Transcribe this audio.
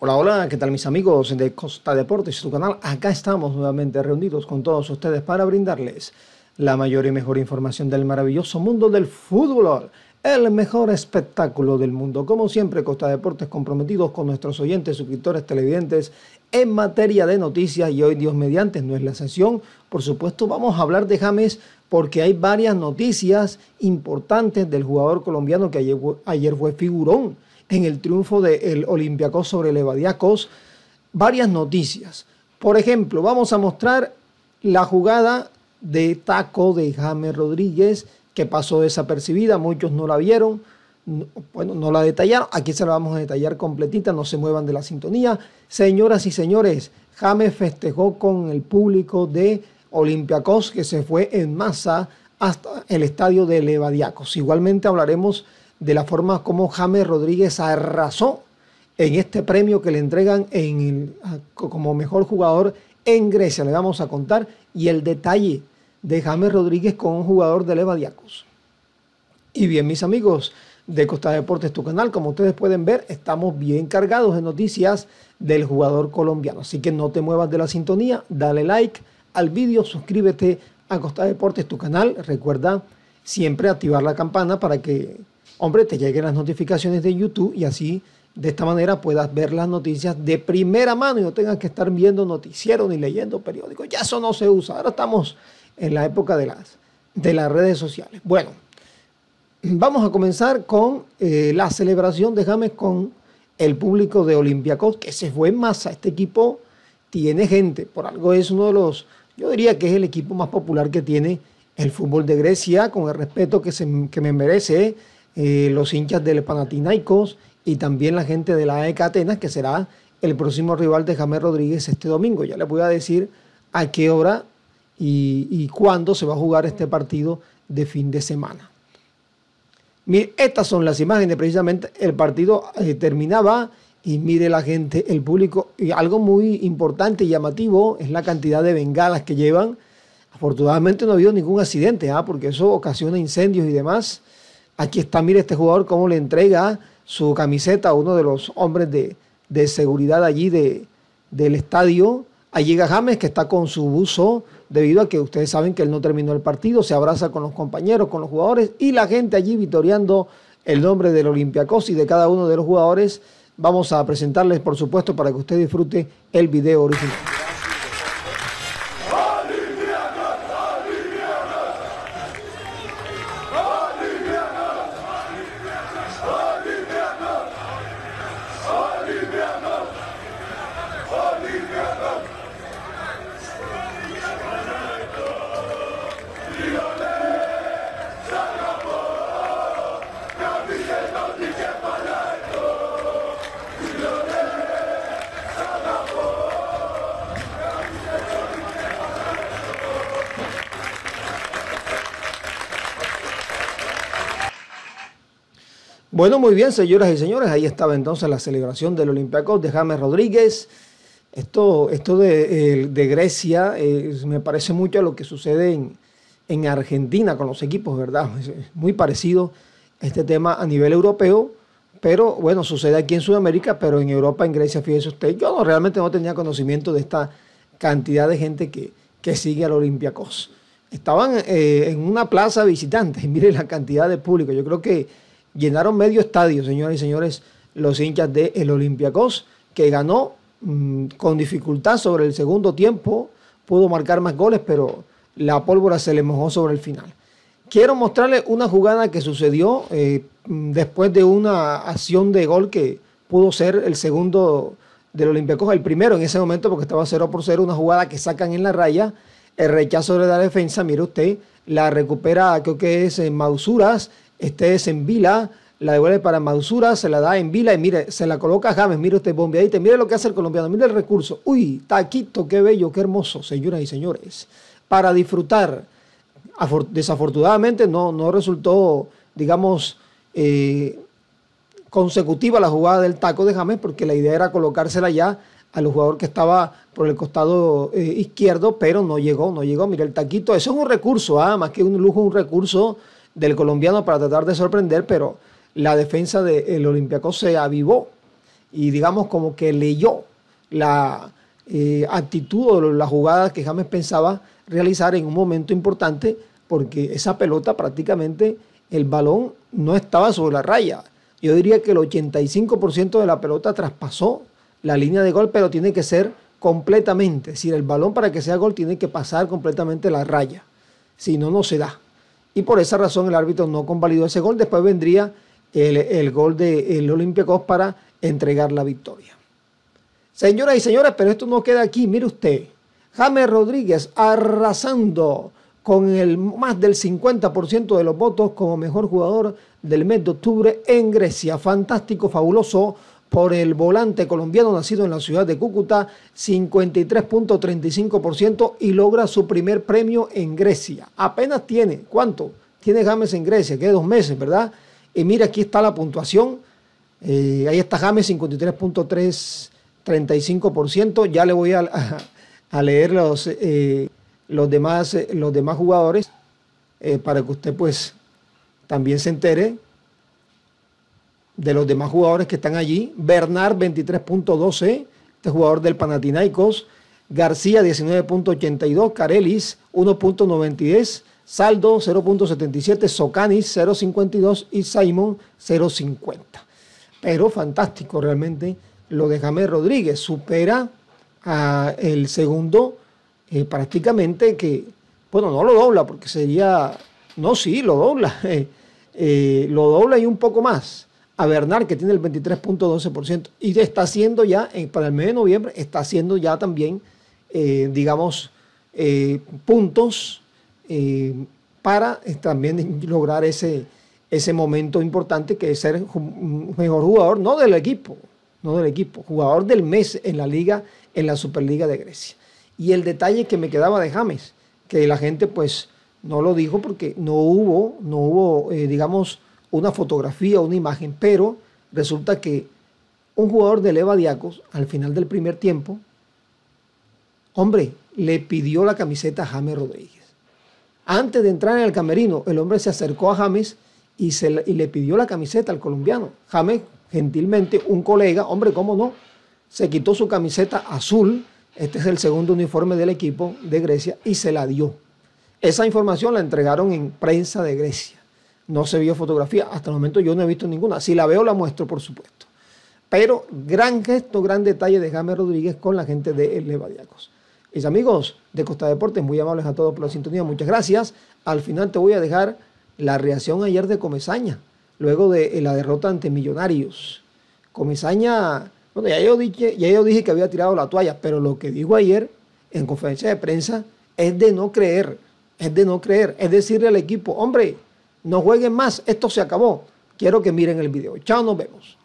Hola, hola, ¿qué tal mis amigos de Costa Deportes, su canal? Acá estamos nuevamente reunidos con todos ustedes para brindarles la mayor y mejor información del maravilloso mundo del fútbol, el mejor espectáculo del mundo. Como siempre, Costa Deportes comprometidos con nuestros oyentes, suscriptores, televidentes en materia de noticias y hoy Dios mediante no es la sesión. Por supuesto, vamos a hablar de James porque hay varias noticias importantes del jugador colombiano que ayer fue figurón en el triunfo del de Olympiacos sobre el varias noticias. Por ejemplo, vamos a mostrar la jugada de taco de James Rodríguez que pasó desapercibida, muchos no la vieron, bueno, no la detallaron, aquí se la vamos a detallar completita, no se muevan de la sintonía. Señoras y señores, James festejó con el público de Olympiacos que se fue en masa hasta el estadio de Levadiacos. Igualmente hablaremos de la forma como James Rodríguez arrasó en este premio que le entregan en como mejor jugador en Grecia. Le vamos a contar y el detalle de James Rodríguez con un jugador de Levadiacos. Y bien, mis amigos de Costa Deportes, tu canal, como ustedes pueden ver, estamos bien cargados de noticias del jugador colombiano. Así que no te muevas de la sintonía, dale like al vídeo, suscríbete a Costa Deportes, tu canal. Recuerda siempre activar la campana para que hombre, te lleguen las notificaciones de YouTube y así de esta manera puedas ver las noticias de primera mano y no tengas que estar viendo noticieros ni leyendo periódicos. Ya eso no se usa. Ahora estamos en la época de las, de las redes sociales. Bueno, vamos a comenzar con eh, la celebración de James con el público de Olympiacos, que se fue en masa. Este equipo tiene gente. Por algo es uno de los, yo diría que es el equipo más popular que tiene el fútbol de Grecia, con el respeto que, que me merece eh, los hinchas del Panathinaikos y también la gente de la AEK Atenas, que será el próximo rival de James Rodríguez este domingo. Ya les voy a decir a qué hora y, cuándo se va a jugar este partido de fin de semana. Mire, estas son las imágenes, precisamente el partido eh, terminaba y mire la gente, el público, y algo muy importante y llamativo es la cantidad de bengalas que llevan. Afortunadamente no ha habido ningún accidente, ¿ah? porque eso ocasiona incendios y demás. Aquí está, mire este jugador cómo le entrega su camiseta a uno de los hombres de, seguridad allí de, del estadio. Allí llega James que está con su buzo debido a que ustedes saben que él no terminó el partido, se abraza con los compañeros, con los jugadores y la gente allí vitoreando el nombre del Olympiacos y de cada uno de los jugadores. Vamos a presentarles, por supuesto, para que usted disfrute el video original. Bueno, muy bien, señoras y señores, ahí estaba entonces la celebración del Olympiacos de James Rodríguez. Esto, esto de, Grecia eh, me parece mucho a lo que sucede en, Argentina con los equipos, ¿verdad? Es muy parecido este tema a nivel europeo, pero bueno, sucede aquí en Sudamérica, pero en Europa, en Grecia, fíjese usted, yo realmente no tenía conocimiento de esta cantidad de gente que, que sigue al Olympiacos. Estaban eh, en una plaza visitantes, miren la cantidad de público, yo creo que Llenaron medio estadio, señoras y señores, los hinchas de el Olympiacos, que ganó mm, con dificultad sobre el segundo tiempo, pudo marcar más goles, pero la pólvora se le mojó sobre el final. Quiero mostrarles una jugada que sucedió eh, mm, después de una acción de gol que pudo ser el segundo del Olympiacos, el primero en ese momento porque estaba 0 por 0, una jugada que sacan en la raya, el rechazo de la defensa, mire usted, la recupera creo que es eh, Mausuras este es en Vila, la devuelve para Mausura, se la da en Vila y mire, se la coloca a James, mire este bombeadito, mire lo que hace el colombiano, mire el recurso. Uy, taquito, qué bello, qué hermoso, señoras y señores. Para disfrutar, desafortunadamente no, no resultó, digamos, eh, consecutiva la jugada del taco de James, porque la idea era colocársela ya al jugador que estaba por el costado eh, izquierdo, pero no llegó, no llegó. Mire, el taquito, eso es un recurso, ah, más que un lujo, un recurso del colombiano para tratar de sorprender, pero la defensa del el se avivó y digamos como que leyó la eh, actitud o la jugada que James pensaba realizar en un momento importante porque esa pelota prácticamente el balón no estaba sobre la raya. Yo diría que el 85% de la pelota traspasó la línea de gol, pero tiene que ser completamente. Es decir, el balón para que sea gol tiene que pasar completamente la raya. Si no, no se da y por esa razón el árbitro no convalidó ese gol. Después vendría el, gol del el Olympiacos para entregar la victoria. Señoras y señores, pero esto no queda aquí. Mire usted, James Rodríguez arrasando con el más del 50% de los votos como mejor jugador del mes de octubre en Grecia. Fantástico, fabuloso por el volante colombiano nacido en la ciudad de Cúcuta, 53.35% y logra su primer premio en Grecia. Apenas tiene, ¿cuánto? Tiene James en Grecia, que dos meses, ¿verdad? Y mira, aquí está la puntuación. Eh, ahí está James, 53.35%. Ya le voy a, leer los, eh, los, demás, eh, los demás jugadores para que usted pues también se entere de los demás jugadores que están allí. Bernard 23.12, este jugador del Panathinaikos. García 19.82, Carelis 1.90, Saldo 0.77, Socanis 0.52 y Simon 0.50. Pero fantástico realmente lo de James Rodríguez, supera a el segundo eh, prácticamente que, bueno, no lo dobla porque sería, no, sí, lo dobla, eh, eh, lo dobla y un poco más a Bernard, que tiene el 23.12%, y está haciendo ya, para el mes de noviembre, está haciendo ya también, eh, digamos, eh, puntos eh, para también lograr ese, ese momento importante que es ser un mejor jugador, no del equipo, no del equipo, jugador del mes en la liga, en la Superliga de Grecia. Y el detalle que me quedaba de James, que la gente pues no lo dijo porque no hubo, no hubo, digamos, una fotografía, una imagen, pero resulta que un jugador de Levadiacos, al final del primer tiempo, hombre, le pidió la camiseta a James Rodríguez. Antes de entrar en el camerino, el hombre se acercó a James y, se, y le pidió la camiseta al colombiano. James, gentilmente, un colega, hombre, ¿cómo no? Se quitó su camiseta azul, este es el segundo uniforme del equipo de Grecia, y se la dio. Esa información la entregaron en prensa de Grecia no se vio fotografía. Hasta el momento yo no he visto ninguna. Si la veo, la muestro, por supuesto. Pero gran gesto, gran detalle de James Rodríguez con la gente de Levadiacos. Mis amigos de Costa Deportes, muy amables a todos por la sintonía, muchas gracias. Al final te voy a dejar la reacción ayer de Comesaña, luego de eh, la derrota ante Millonarios. Comesaña, bueno, ya yo, dije, ya yo dije que había tirado la toalla, pero lo que dijo ayer en conferencia de prensa es de no creer, es de no creer, es decirle al equipo, hombre, no jueguen más, esto se acabó. Quiero que miren el video. Chao, nos vemos.